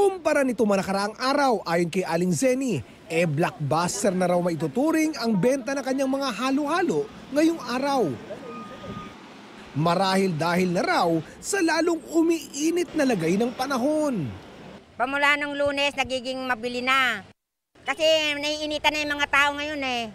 Kumpara nito manakaraang araw ayon kay Aling Zeni, e eh, blockbuster na raw maituturing ang benta na kanyang mga halo-halo ngayong araw. Marahil dahil na raw sa lalong umiinit na lagay ng panahon. Pamula ng lunes, nagiging mabili na. Kasi naiinitan na yung mga tao ngayon eh.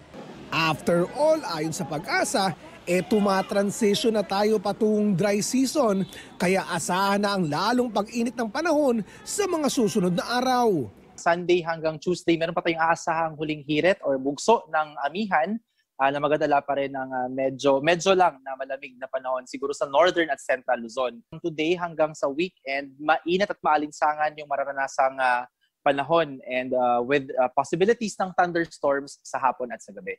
After all, ayon sa pag-asa, e tumatransition na tayo patungong dry season kaya asahan na ang lalong pag-init ng panahon sa mga susunod na araw. Sunday hanggang Tuesday, meron pa tayong aasahang huling hiret or bugso ng amihan uh, na magdadala pa rin ng uh, medyo, medyo lang na malamig na panahon siguro sa northern at central Luzon. Today hanggang sa weekend, mainit at maalinsangan yung mararanasang uh, ah, panahon and uh, with uh, possibilities ng thunderstorms sa hapon at sa gabi.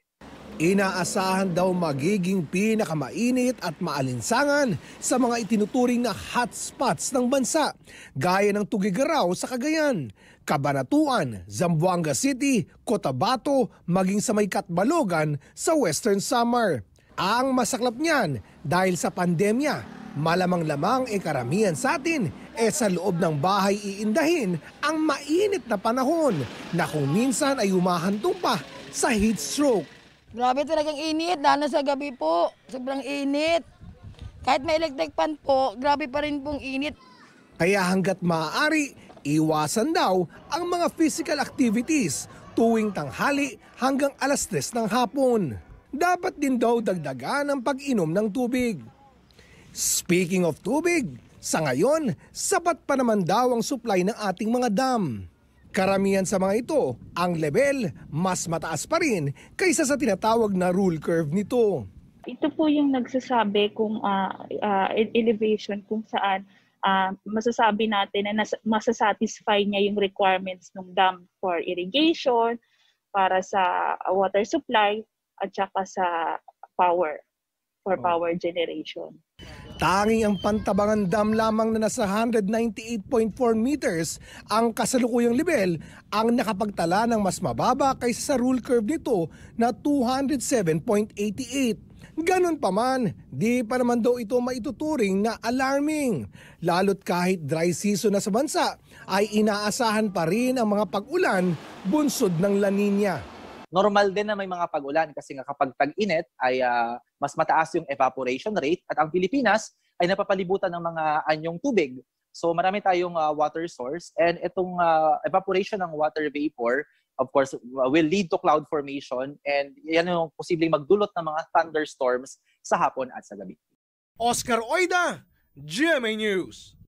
Inaasahan daw magiging pinakamainit at maalinsangan sa mga itinuturing na hotspots ng bansa gaya ng Tugigaraw sa Cagayan, Cabanatuan, Zamboanga City, Cotabato maging sa may Katbalogan sa Western Samar. Ang masaklap niyan dahil sa pandemya Malamang lamang e karamihan sa atin e eh, sa loob ng bahay iindahin ang mainit na panahon na kung minsan ay humahantong pa sa heat stroke. Grabe talagang init, lalo sa gabi po. Sobrang init. Kahit may electric pan po, grabe pa rin pong init. Kaya hanggat maaari, iwasan daw ang mga physical activities tuwing tanghali hanggang alas 3 ng hapon. Dapat din daw dagdagan ang pag-inom ng tubig. Speaking of tubig, sa ngayon, sapat pa naman daw ang supply ng ating mga dam. Karamihan sa mga ito, ang level mas mataas pa rin kaysa sa tinatawag na rule curve nito. Ito po yung nagsasabi kung uh, uh, elevation kung saan uh, masasabi natin na nas- masasatisfy niya yung requirements ng dam for irrigation, para sa water supply at saka sa power for oh. power generation. Tanging ang Pantabangan Dam lamang na nasa 198.4 meters ang kasalukuyang level ang nakapagtala ng mas mababa kaysa sa rule curve nito na 207.88. Ganun pa man, di pa naman daw ito maituturing na alarming. Lalo't kahit dry season na sa bansa, ay inaasahan pa rin ang mga pag-ulan bunsod ng La Nina normal din na may mga pag-ulan kasi nga kapag tag-init ay uh, mas mataas yung evaporation rate at ang Pilipinas ay napapalibutan ng mga anyong tubig. So marami tayong uh, water source and itong uh, evaporation ng water vapor of course will lead to cloud formation and yan yung posibleng magdulot ng mga thunderstorms sa hapon at sa gabi. Oscar Oida, GMA News.